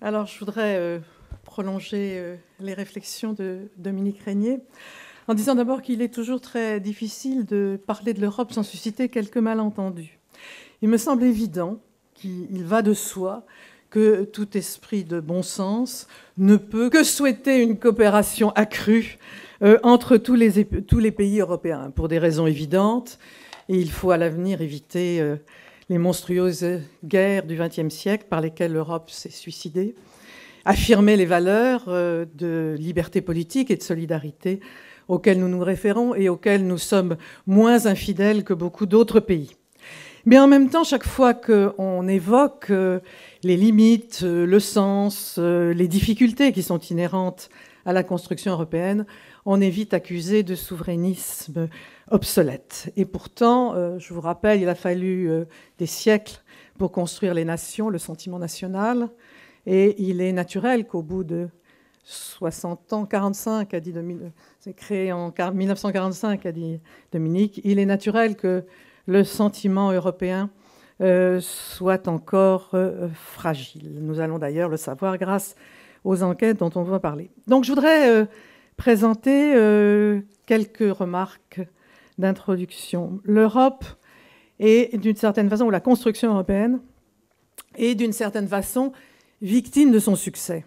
Alors, je voudrais euh, prolonger euh, les réflexions de Dominique Régnier en disant d'abord qu'il est toujours très difficile de parler de l'Europe sans susciter quelques malentendus. Il me semble évident qu'il va de soi que tout esprit de bon sens ne peut que souhaiter une coopération accrue euh, entre tous les, tous les, pays européens, pour des raisons évidentes, et il faut à l'avenir éviter les monstrueuses guerres du XXe siècle par lesquelles l'Europe s'est suicidée, affirmer les valeurs euh, de liberté politique et de solidarité auxquelles nous nous référons et auxquelles nous sommes moins infidèles que beaucoup d'autres pays. Mais en même temps, chaque fois qu'on évoque euh, les limites, euh, le sens, les difficultés qui sont inhérentes à la construction européenne, on est vite accusé de souverainisme obsolète. Et pourtant, euh, je vous rappelle, il a fallu euh, des siècles pour construire les nations, le sentiment national, et il est naturel qu'au bout de 60 ans, 45, a dit euh, c'est créé en 1945, a dit Dominique, il est naturel que le sentiment européen soit encore fragile. Nous allons d'ailleurs le savoir grâce aux enquêtes dont on va parler. Donc je voudrais présenter euh, quelques remarques d'introduction. L'Europe est d'une certaine façon, ou la construction européenne est d'une certaine façon victime de son succès.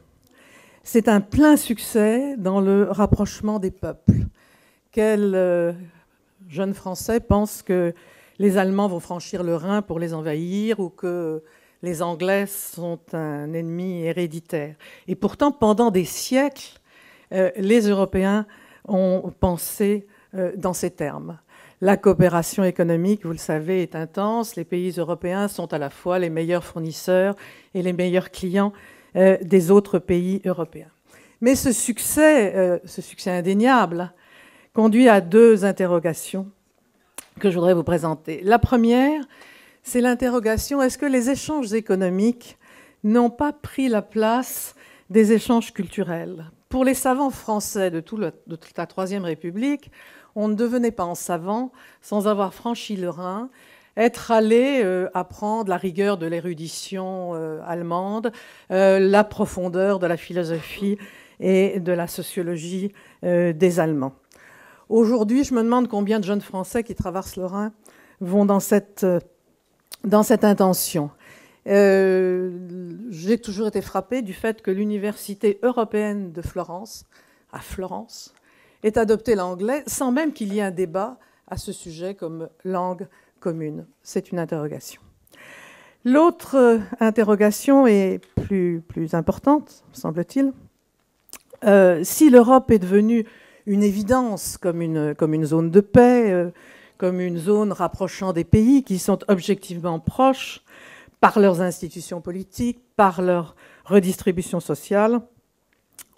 C'est un plein succès dans le rapprochement des peuples. Quel euh, jeune Français pense que les Allemands vont franchir le Rhin pour les envahir ou que les Anglais sont un ennemi héréditaire Et pourtant, pendant des siècles, euh, les Européens ont pensé euh, dans ces termes. La coopération économique, vous le savez, est intense. Les pays européens sont à la fois les meilleurs fournisseurs et les meilleurs clients euh, des autres pays européens. Mais ce succès, ce succès indéniable, conduit à deux interrogations que je voudrais vous présenter. La première, c'est l'interrogation est-ce que les échanges économiques n'ont pas pris la place des échanges culturels pour les savants français de, de toute la Troisième République, on ne devenait pas en savant sans avoir franchi le Rhin, être allé euh, apprendre la rigueur de l'érudition euh, allemande, euh, la profondeur de la philosophie et de la sociologie des Allemands. Aujourd'hui, je me demande combien de jeunes Français qui traversent le Rhin vont dans cette, dans cette intention. Euh, j'ai toujours été frappée du fait que l'Université européenne de Florence, à Florence, ait adopté l'anglais sans même qu'il y ait un débat à ce sujet comme langue commune. C'est une interrogation. L'autre euh, interrogation est plus, importante, semble-t-il. Euh, si l'Europe est devenue une évidence comme une, zone de paix, comme une zone rapprochant des pays qui sont objectivement proches, par leurs institutions politiques, par leur redistribution sociale.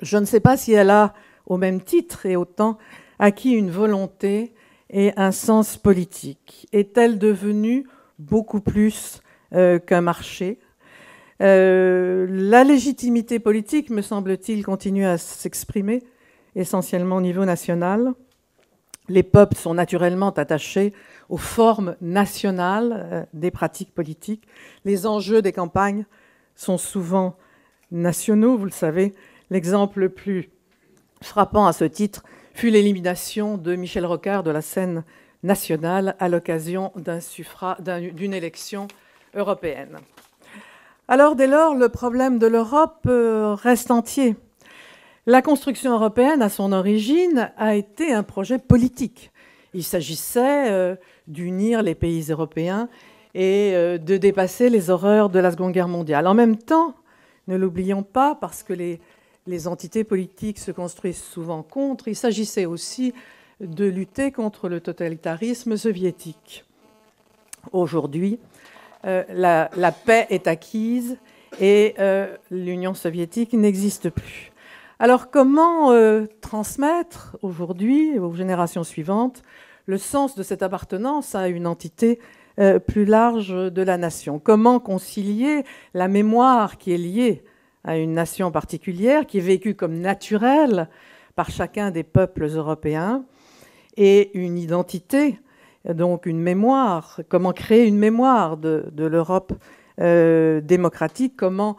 Je ne sais pas si elle a, au même titre et autant, acquis une volonté et un sens politique. Est-elle devenue beaucoup plus euh, qu'un marché euh, La légitimité politique, me semble-t-il, continue à s'exprimer, essentiellement au niveau national les peuples sont naturellement attachés aux formes nationales euh, des pratiques politiques. Les enjeux des campagnes sont souvent nationaux, vous le savez. L'exemple le plus frappant à ce titre fut l'élimination de Michel Rocard de la scène nationale à l'occasion d'une élection européenne. Alors dès lors, le problème de l'Europe euh, reste entier. La construction européenne, à son origine, a été un projet politique. Il s'agissait euh, d'unir les pays européens et euh, de dépasser les horreurs de la Seconde Guerre mondiale. En même temps, ne l'oublions pas, parce que les, entités politiques se construisent souvent contre, il s'agissait aussi de lutter contre le totalitarisme soviétique. Aujourd'hui, euh, la, paix est acquise et l'Union soviétique n'existe plus. Alors comment euh, transmettre aujourd'hui, aux générations suivantes, le sens de cette appartenance à une entité euh, plus large de la nation Comment concilier la mémoire qui est liée à une nation particulière, qui est vécue comme naturelle par chacun des peuples européens, et une identité, donc une mémoire Comment créer une mémoire de, l'Europe euh, démocratique Comment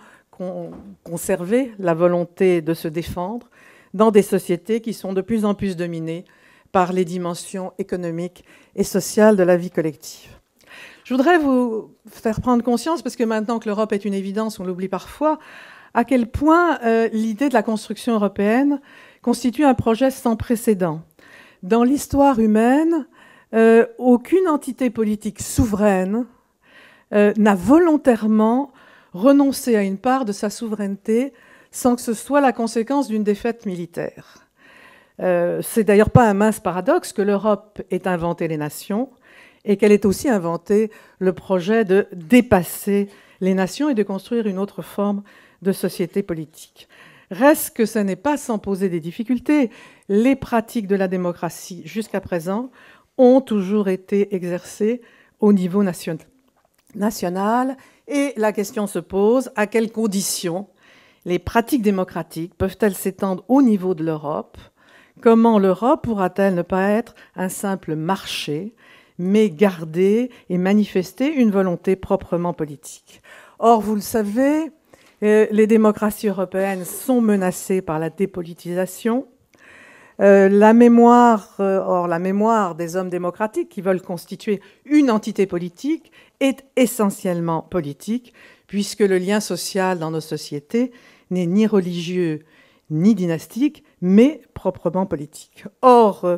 conserver la volonté de se défendre dans des sociétés qui sont de plus en plus dominées par les dimensions économiques et sociales de la vie collective. Je voudrais vous faire prendre conscience, parce que maintenant que l'Europe est une évidence, on l'oublie parfois, à quel point euh, l'idée de la construction européenne constitue un projet sans précédent. Dans l'histoire humaine, euh, aucune entité politique souveraine euh, n'a volontairement renoncer à une part de sa souveraineté sans que ce soit la conséquence d'une défaite militaire. Euh, c'est d'ailleurs pas un mince paradoxe que l'Europe ait inventé les nations et qu'elle ait aussi inventé le projet de dépasser les nations et de construire une autre forme de société politique. Reste que ce n'est pas sans poser des difficultés. Les pratiques de la démocratie jusqu'à présent ont toujours été exercées au niveau national nationale. Et la question se pose, à quelles conditions les pratiques démocratiques peuvent-elles s'étendre au niveau de l'Europe Comment l'Europe pourra-t-elle ne pas être un simple marché, mais garder et manifester une volonté proprement politique Or, vous le savez, euh, les démocraties européennes sont menacées par la dépolitisation, euh, la mémoire, euh, or la mémoire des hommes démocratiques qui veulent constituer une entité politique est essentiellement politique, puisque le lien social dans nos sociétés n'est ni religieux ni dynastique, mais proprement politique. Or, euh,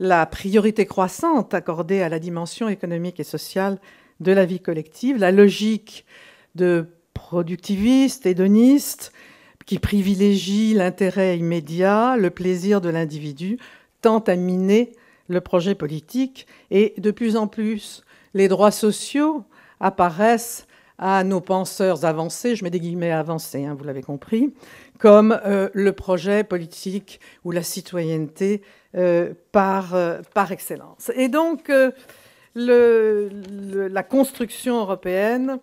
la priorité croissante accordée à la dimension économique et sociale de la vie collective, la logique de productiviste hédonistes, qui privilégie l'intérêt immédiat, le plaisir de l'individu, tend à miner le projet politique et de plus en plus les droits sociaux apparaissent à nos penseurs avancés, je mets des guillemets avancés, hein, vous l'avez compris, comme euh, le projet politique ou la citoyenneté euh, par, euh, par excellence. Et donc, le, la construction européenne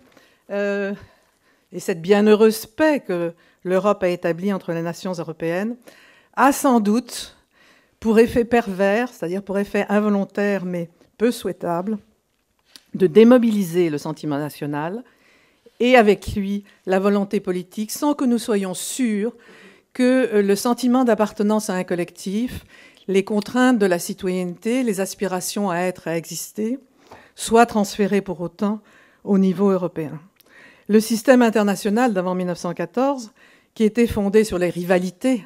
et cette bienheureuse paix que l'Europe a établi entre les nations européennes, a sans doute, pour effet pervers, c'est-à-dire pour effet involontaire mais peu souhaitable, de démobiliser le sentiment national et avec lui la volonté politique sans que nous soyons sûrs que euh, le sentiment d'appartenance à un collectif, les contraintes de la citoyenneté, les aspirations à être, à exister, soient transférées pour autant au niveau européen. Le système international d'avant 1914 qui était fondée sur les rivalités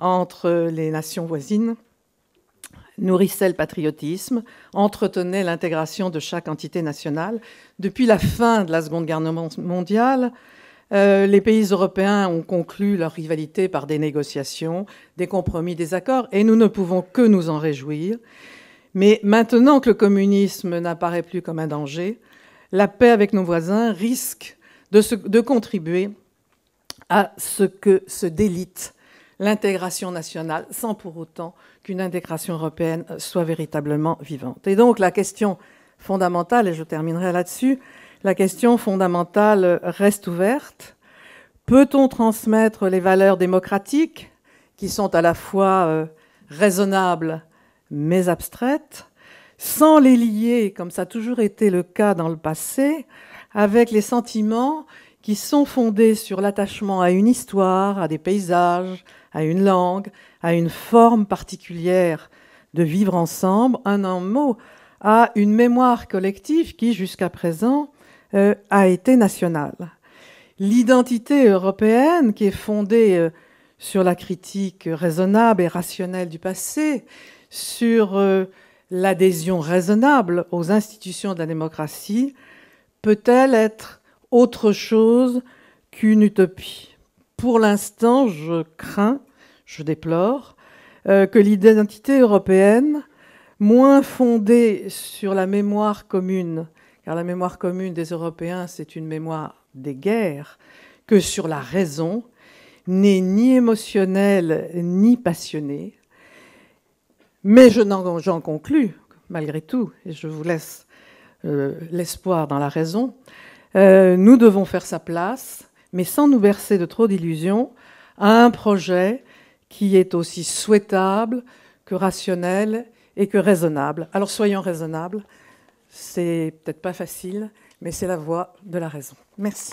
entre les nations voisines, nourrissait le patriotisme, entretenait l'intégration de chaque entité nationale. Depuis la fin de la Seconde Guerre mondiale, euh, les pays européens ont conclu leur rivalité par des négociations, des compromis, des accords, et nous ne pouvons que nous en réjouir. Mais maintenant que le communisme n'apparaît plus comme un danger, la paix avec nos voisins risque de contribuer à ce que se délite l'intégration nationale, sans pour autant qu'une intégration européenne soit véritablement vivante. Et donc la question fondamentale, et je terminerai là-dessus, la question fondamentale reste ouverte. Peut-on transmettre les valeurs démocratiques, qui sont à la fois euh, raisonnables mais abstraites, sans les lier, comme ça a toujours été le cas dans le passé, avec les sentiments qui sont fondées sur l'attachement à une histoire, à des paysages, à une langue, à une forme particulière de vivre ensemble, en un mot, à une mémoire collective qui, jusqu'à présent, euh, a été nationale. L'identité européenne, qui est fondée euh, sur la critique raisonnable et rationnelle du passé, sur euh, l'adhésion raisonnable aux institutions de la démocratie, peut-elle être autre chose qu'une utopie. Pour l'instant, je crains, je déplore, euh, que l'identité européenne, moins fondée sur la mémoire commune, car la mémoire commune des Européens, c'est une mémoire des guerres, que sur la raison, n'est ni émotionnelle ni passionnée. Mais je j'en conclus, malgré tout, et je vous laisse euh, l'espoir dans la raison, euh, nous devons faire sa place, mais sans nous verser de trop d'illusions, à un projet qui est aussi souhaitable que rationnel et que raisonnable. Alors soyons raisonnables, c'est peut-être pas facile, mais c'est la voie de la raison. Merci.